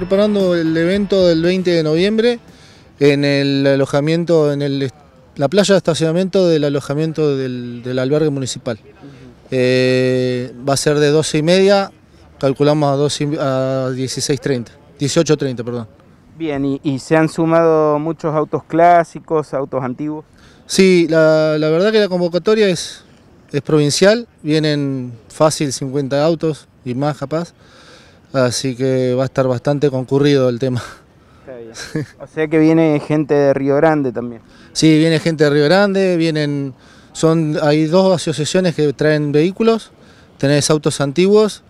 preparando el evento del 20 de noviembre en el alojamiento, en la playa de estacionamiento del alojamiento del, albergue municipal. Eh, va a ser de 12 y media, calculamos a, 16.30, 18.30, perdón. Bien, y, se han sumado muchos autos clásicos, autos antiguos. Sí, la, la verdad que la convocatoria es, es provincial, vienen fácil 50 autos y más capaz así que va a estar bastante concurrido el tema. O sea que viene gente de Río Grande también. Sí, viene gente de Río Grande, vienen, son, hay dos asociaciones que traen vehículos, tenés autos antiguos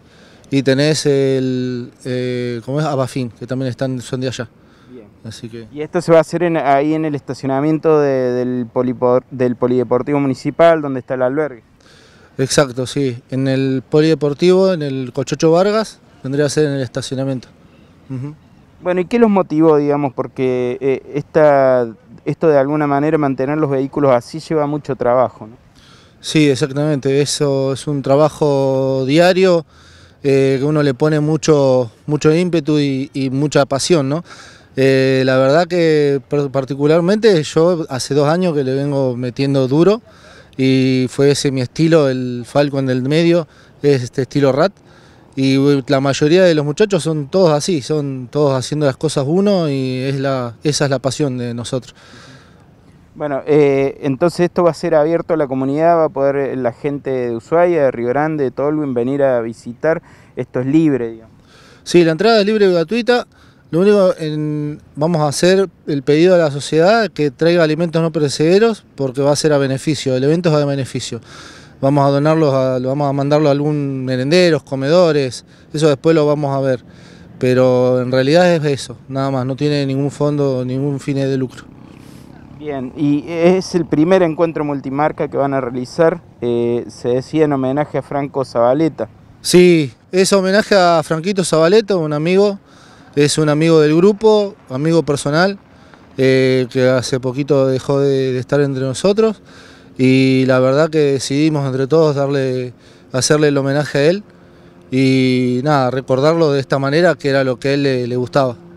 y tenés el, eh, ¿cómo es? Abafín, que también están, son de allá. Bien. Y esto se va a hacer ahí en el estacionamiento del, del Polideportivo Municipal, donde está el albergue. Exacto, sí, en el Polideportivo, en el Cochocho Vargas, Tendría que ser en el estacionamiento. Bueno, ¿y qué los motivó, digamos? Porque eh, esto de alguna manera, mantener los vehículos así, lleva mucho trabajo, ¿no? Sí, exactamente. Eso es un trabajo diario eh, que uno le pone mucho, mucho ímpetu y, mucha pasión, ¿no? Eh, la verdad que particularmente yo hace dos años que le vengo metiendo duro y fue ese mi estilo, el Falcon del medio, es este estilo RAT. Y eh, la mayoría de los muchachos son todos así, son todos haciendo las cosas uno y es la, esa es la pasión de nosotros. Bueno, eh, entonces esto va a ser abierto a la comunidad, va a poder la gente de Ushuaia, de Río Grande, de Tolwin, venir a visitar, esto es libre, digamos. Sí, la entrada es libre y gratuita, lo único vamos a hacer el pedido a la sociedad que traiga alimentos no perecederos porque va a ser a beneficio, el evento va a beneficio vamos a donarlos, vamos a mandarlo a algún merenderos, comedores, eso después lo vamos a ver. Pero en realidad es eso, nada más, no tiene ningún fondo, ningún fin de lucro. Bien, y es el primer encuentro multimarca que van a realizar, eh, se decía en homenaje a Franco Zabaleta. Sí, es homenaje a Franquito Zabaleta, un amigo, es un amigo del grupo, amigo personal, eh, que hace poquito dejó de estar entre nosotros y la verdad que decidimos entre todos darle, hacerle el homenaje a él y nada, recordarlo de esta manera que era lo que a él le gustaba.